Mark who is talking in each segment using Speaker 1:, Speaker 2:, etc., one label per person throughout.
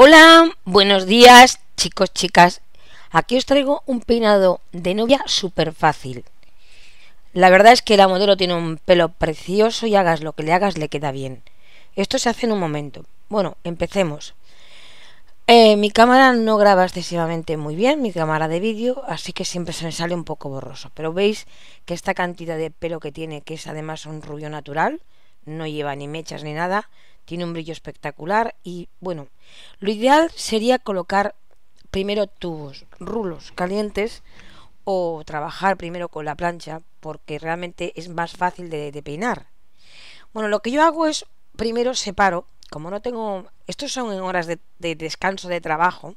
Speaker 1: Hola, buenos días chicos, chicas. Aquí os traigo un peinado de novia súper fácil. La verdad es que la modelo tiene un pelo precioso y hagas lo que le hagas le queda bien. Esto se hace en un momento. Bueno, empecemos. Eh, mi cámara no graba excesivamente muy bien, mi cámara de vídeo, así que siempre se me sale un poco borroso. Pero veis que esta cantidad de pelo que tiene, que es además un rubio natural, no lleva ni mechas ni nada, tiene un brillo espectacular y bueno, lo ideal sería colocar primero tubos, rulos calientes o trabajar primero con la plancha porque realmente es más fácil de, peinar. Bueno, lo que yo hago es primero separo, como no tengo, estos son en horas de, de descanso de trabajo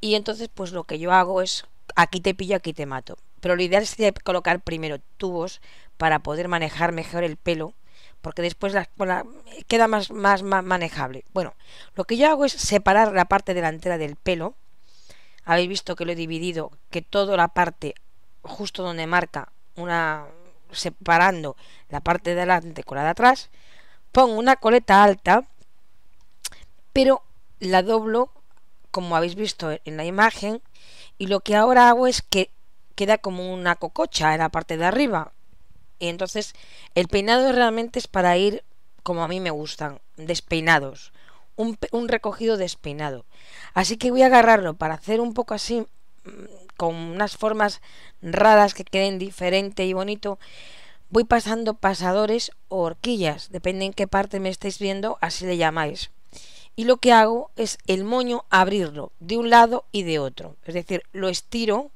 Speaker 1: y entonces pues lo que yo hago es aquí te pillo, aquí te mato pero lo ideal sería colocar primero tubos para poder manejar mejor el pelo porque después la, queda más, más, manejable. Bueno, lo que yo hago es separar la parte delantera del pelo. Habéis visto que lo he dividido, que toda la parte justo donde marca una separando la parte de delante con la de atrás, pongo una coleta alta, pero la doblo como habéis visto en la imagen y lo que ahora hago es que queda como una cococha en la parte de arriba y entonces el peinado realmente es para ir como a mí me gustan, despeinados. Un, recogido despeinado. Así que voy a agarrarlo para hacer un poco así, mm, con unas formas raras que queden diferente y bonito. Voy pasando pasadores o horquillas, depende en qué parte me estáis viendo, así le llamáis y lo que hago es el moño abrirlo de un lado y de otro, es decir, lo estiro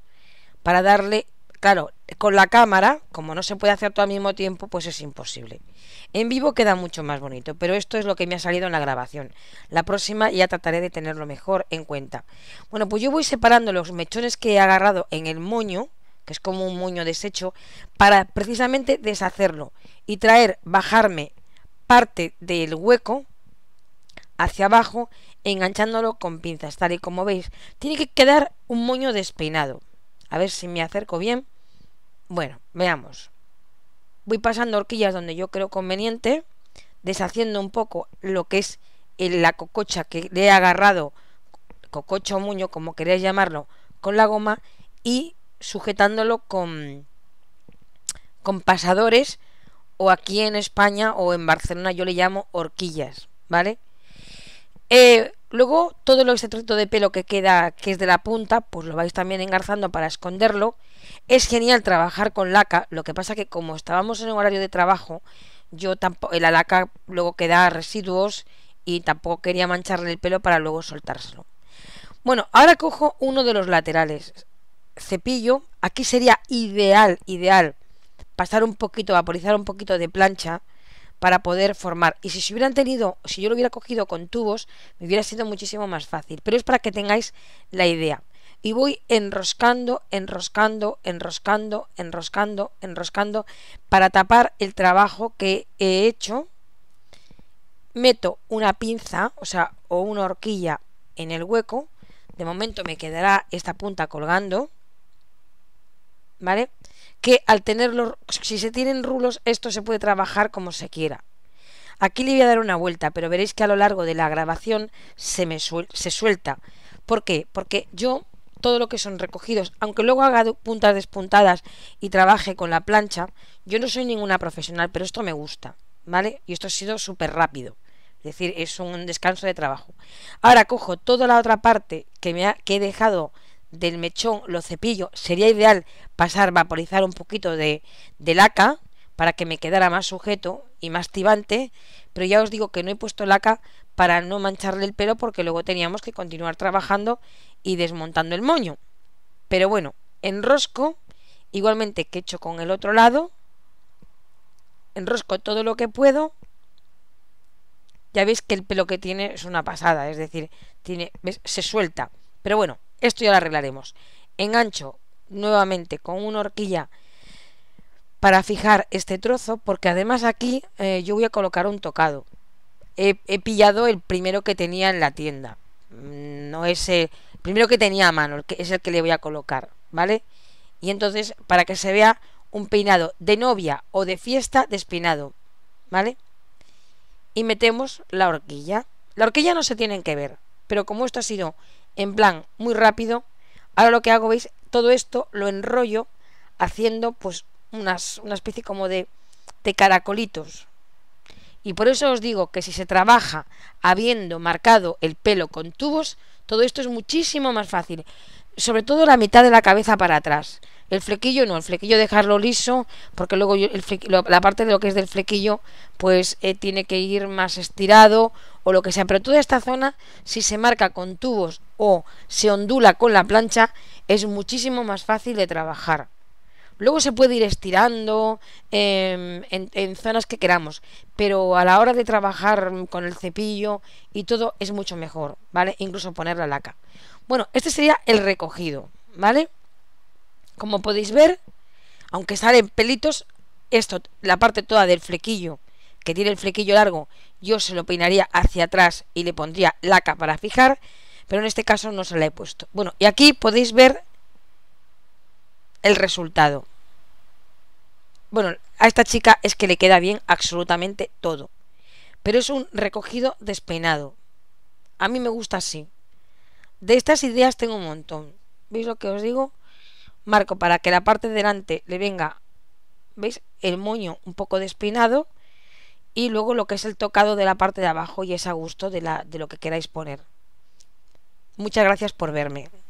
Speaker 1: para darle Claro, con la cámara, como no se puede hacer todo al mismo tiempo, pues es imposible. En vivo queda mucho más bonito, pero esto es lo que me ha salido en la grabación. La próxima ya trataré de tenerlo mejor en cuenta. Bueno, pues yo voy separando los mechones que he agarrado en el moño, que es como un moño deshecho, para precisamente deshacerlo y traer, bajarme parte del hueco hacia abajo, enganchándolo con pinzas, tal y como veis. Tiene que quedar un moño despeinado. A ver si me acerco bien. Bueno, veamos. Voy pasando horquillas donde yo creo conveniente, deshaciendo un poco lo que es la cococha que le he agarrado, cococho o muño, como queréis llamarlo, con la goma y sujetándolo con, con pasadores o aquí en España o en Barcelona yo le llamo horquillas, ¿vale? Eh, luego todo lo extracto de pelo que queda, que es de la punta, pues lo vais también engarzando para esconderlo. Es genial trabajar con laca, lo que pasa que como estábamos en un horario de trabajo, yo tampoco, la laca luego queda residuos y tampoco quería mancharle el pelo para luego soltárselo. Bueno, ahora cojo uno de los laterales. Cepillo, aquí sería ideal, ideal pasar un poquito, vaporizar un poquito de plancha para poder formar. Y si se hubieran tenido, si yo lo hubiera cogido con tubos, me hubiera sido muchísimo más fácil. Pero es para que tengáis la idea. Y voy enroscando, enroscando, enroscando, enroscando, enroscando, para tapar el trabajo que he hecho. Meto una pinza, o sea, o una horquilla en el hueco. De momento me quedará esta punta colgando. ¿Vale? que al tenerlo si se tienen rulos, esto se puede trabajar como se quiera. Aquí le voy a dar una vuelta, pero veréis que a lo largo de la grabación se me se suelta. ¿Por qué? Porque yo todo lo que son recogidos, aunque luego haga puntas despuntadas y trabaje con la plancha, yo no soy ninguna profesional, pero esto me gusta, ¿vale? Y esto ha sido súper rápido. Es decir, es un descanso de trabajo. Ahora cojo toda la otra parte que me ha, que he dejado del mechón lo cepillo. Sería ideal pasar, vaporizar un poquito de, laca para que me quedara más sujeto y más tibante, pero ya os digo que no he puesto laca para no mancharle el pelo porque luego teníamos que continuar trabajando y desmontando el moño. Pero bueno, enrosco, igualmente que he hecho con el otro lado, enrosco todo lo que puedo. Ya veis que el pelo que tiene es una pasada, es decir, tiene, se suelta. Pero bueno, esto ya lo arreglaremos. Engancho nuevamente con una horquilla para fijar este trozo, porque además aquí eh, yo voy a colocar un tocado. He, pillado el primero que tenía en la tienda. Mm, no ese, el primero que tenía a mano, es el que le voy a colocar, ¿vale? Y entonces, para que se vea un peinado de novia o de fiesta despinado ¿vale? Y metemos la horquilla. La horquilla no se tienen que ver, pero como esto ha sido en plan muy rápido. Ahora lo que hago, veis, todo esto lo enrollo haciendo pues unas, una especie como de, de caracolitos. Y por eso os digo que si se trabaja habiendo marcado el pelo con tubos, todo esto es muchísimo más fácil. Sobre todo la mitad de la cabeza para atrás. El flequillo no, el flequillo dejarlo liso, porque luego la parte de lo que es del flequillo, pues eh, tiene que ir más estirado o lo que sea. Pero toda esta zona, si se marca con tubos o se ondula con la plancha, es muchísimo más fácil de trabajar. Luego se puede ir estirando em, en, en, zonas que queramos, pero a la hora de trabajar con el cepillo y todo es mucho mejor, ¿vale? Incluso poner la laca. Bueno, este sería el recogido, ¿vale? Como podéis ver, aunque salen pelitos, esto, la parte toda del flequillo, que tiene el flequillo largo, yo se lo peinaría hacia atrás y le pondría laca para fijar, pero en este caso no se la he puesto. Bueno, y aquí podéis ver el resultado. Bueno, a esta chica es que le queda bien absolutamente todo, pero es un recogido despeinado. A mí me gusta así. De estas ideas tengo un montón. ¿Veis lo que os digo? marco para que la parte de delante le venga, ¿veis? El moño un poco despinado y luego lo que es el tocado de la parte de abajo y es a gusto de, la, de lo que queráis poner. Muchas gracias por verme.